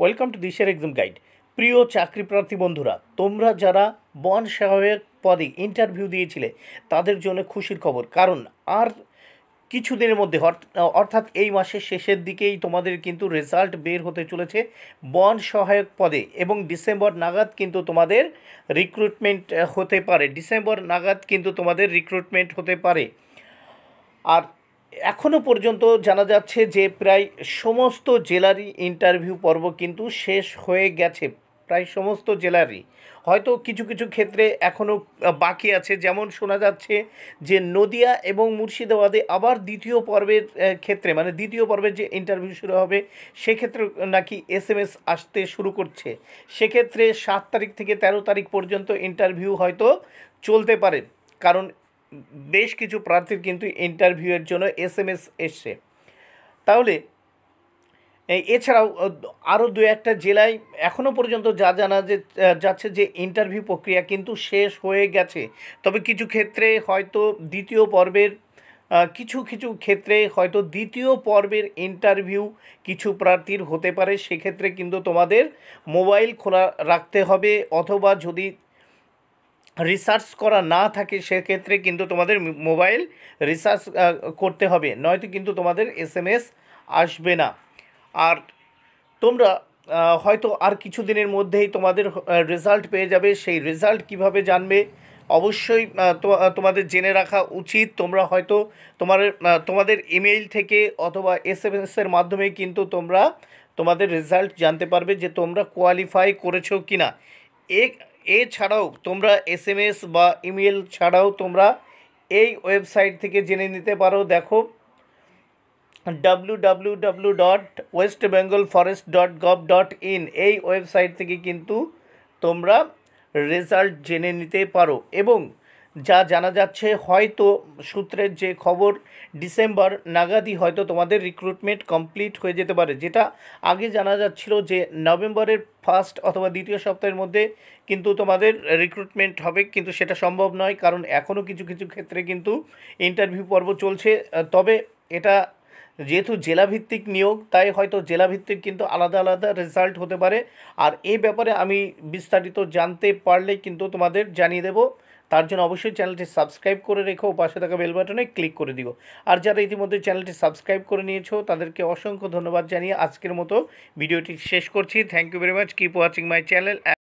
welcome to দিশের exam guide প্রিয় চাকরি প্রার্থী বন্ধুরা তোমরা যারা বন সহায়ক পদে ইন্টারভিউ দিয়েছিলে তাদের জন্য খুশির খবর কারণ আর কিছুদিনের মধ্যে অর্থাৎ এই মাসের শেষের দিকেই তোমাদের কিন্তু রেজাল্ট বের হতে চলেছে বন সহায়ক পদে এবং ডিসেম্বর নাগাদ কিন্তু তোমাদের রিক্রুটমেন্ট হতে পারে ডিসেম্বর নাগাদ কিন্তু তোমাদের রিক্রুটমেন্ট হতে পারে আর এখনও পর্যন্ত জানা যাচ্ছে যে প্রায় সমস্ত জেলারই ইন্টারভিউ পর্ব কিন্তু শেষ হয়ে গেছে প্রায় সমস্ত জেলারই হয়তো কিছু কিছু ক্ষেত্রে এখনও বাকি আছে যেমন শোনা যাচ্ছে যে নদিয়া এবং মুর্শিদাবাদে আবার দ্বিতীয় পর্বের ক্ষেত্রে মানে দ্বিতীয় পর্বের যে ইন্টারভিউ শুরু হবে সেক্ষেত্রে নাকি এস এম এস আসতে শুরু করছে সেক্ষেত্রে সাত তারিখ থেকে ১৩ তারিখ পর্যন্ত ইন্টারভিউ হয়তো চলতে পারে কারণ বেশ কিছু প্রার্থীর কিন্তু ইন্টারভিউয়ের জন্য এস এম এস এসছে তাহলে এছাড়াও আরও দু একটা জেলায় এখনও পর্যন্ত যা জানা যে যাচ্ছে যে ইন্টারভিউ প্রক্রিয়া কিন্তু শেষ হয়ে গেছে তবে কিছু ক্ষেত্রে হয়তো দ্বিতীয় পর্বের কিছু কিছু ক্ষেত্রে হয়তো দ্বিতীয় পর্বের ইন্টারভিউ কিছু প্রার্থীর হতে পারে সেক্ষেত্রে কিন্তু তোমাদের মোবাইল খোলা রাখতে হবে অথবা যদি রিসার্চ করা না থাকে সেক্ষেত্রে কিন্তু তোমাদের মোবাইল রিসার্চ করতে হবে নয়তো কিন্তু তোমাদের এসএমএস আসবে না আর তোমরা হয়তো আর কিছু দিনের মধ্যেই তোমাদের রেজাল্ট পেয়ে যাবে সেই রেজাল্ট কিভাবে জানবে অবশ্যই তোমাদের জেনে রাখা উচিত তোমরা হয়তো তোমার তোমাদের ইমেইল থেকে অথবা এস এম মাধ্যমে কিন্তু তোমরা তোমাদের রেজাল্ট জানতে পারবে যে তোমরা কোয়ালিফাই করেছো কি না এছাড়াও তোমরা এসএমএস বা ইমেল ছাড়াও তোমরা এই ওয়েবসাইট থেকে জেনে নিতে পারো দেখো W dot west Bengal forest dot gov dot in এই ওয়েবসাইট থেকে কিন্তু তোমরা রেজাল্ট জেনে নিতে পারো এবং যা জানা যাচ্ছে হয়তো সূত্রের যে খবর ডিসেম্বর নাগাদই হয়তো তোমাদের রিক্রুটমেন্ট কমপ্লিট হয়ে যেতে পারে যেটা আগে জানা যাচ্ছিল যে নভেম্বরের ফার্স্ট অথবা দ্বিতীয় সপ্তাহের মধ্যে কিন্তু তোমাদের রিক্রুটমেন্ট হবে কিন্তু সেটা সম্ভব নয় কারণ এখনও কিছু কিছু ক্ষেত্রে কিন্তু ইন্টারভিউ পর্ব চলছে তবে এটা যেহেতু জেলাভিত্তিক নিয়োগ তাই হয়তো জেলাভিত্তিক কিন্তু আলাদা আলাদা রেজাল্ট হতে পারে আর এই ব্যাপারে আমি বিস্তারিত জানতে পারলে কিন্তু তোমাদের জানিয়ে দেবো তার জন্য অবশ্যই চ্যানেলটি সাবস্ক্রাইব করে রেখো পাশে থাকা বেল বাটনে ক্লিক করে দিও আর যারা ইতিমধ্যে চ্যানেলটি সাবস্ক্রাইব করে নিয়েছো তাদেরকে অসংখ্য ধন্যবাদ জানিয়ে আজকের মতো ভিডিওটি শেষ করছি thank you very much keep watching my channel